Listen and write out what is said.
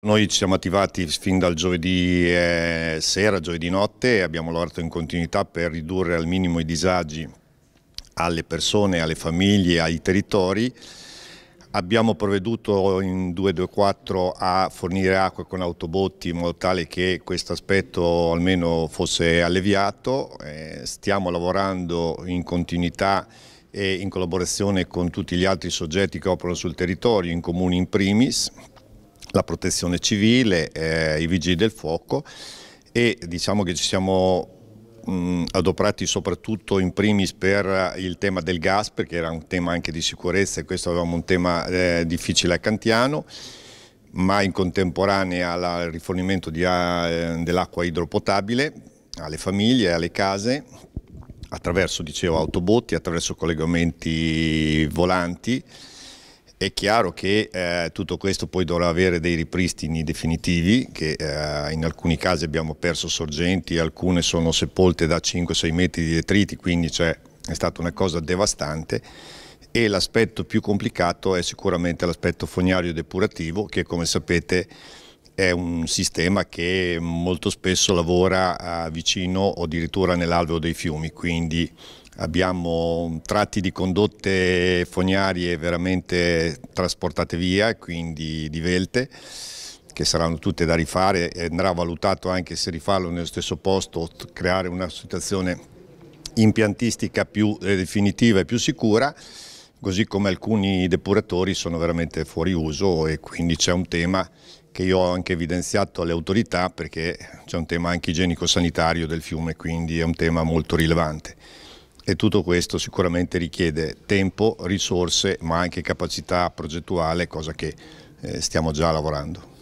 Noi ci siamo attivati fin dal giovedì eh, sera, giovedì notte e abbiamo lavorato in continuità per ridurre al minimo i disagi alle persone, alle famiglie, ai territori. Abbiamo provveduto in 224 a fornire acqua con autobotti in modo tale che questo aspetto almeno fosse alleviato. Eh, stiamo lavorando in continuità e in collaborazione con tutti gli altri soggetti che operano sul territorio, in comuni in primis, la protezione civile, eh, i vigili del fuoco e diciamo che ci siamo mh, adoperati soprattutto in primis per il tema del gas perché era un tema anche di sicurezza e questo avevamo un tema eh, difficile a Cantiano ma in contemporanea al rifornimento eh, dell'acqua idropotabile alle famiglie, alle case attraverso dicevo autobotti, attraverso collegamenti volanti è chiaro che eh, tutto questo poi dovrà avere dei ripristini definitivi, che eh, in alcuni casi abbiamo perso sorgenti, alcune sono sepolte da 5-6 metri di detriti, quindi cioè, è stata una cosa devastante. E l'aspetto più complicato è sicuramente l'aspetto fognario depurativo, che come sapete è un sistema che molto spesso lavora ah, vicino o addirittura nell'alveo dei fiumi, quindi abbiamo tratti di condotte fognarie veramente trasportate via, quindi divelte, che saranno tutte da rifare e andrà valutato anche se rifarlo nello stesso posto, creare una situazione impiantistica più eh, definitiva e più sicura così come alcuni depuratori sono veramente fuori uso e quindi c'è un tema che io ho anche evidenziato alle autorità perché c'è un tema anche igienico-sanitario del fiume, quindi è un tema molto rilevante. E tutto questo sicuramente richiede tempo, risorse, ma anche capacità progettuale, cosa che eh, stiamo già lavorando.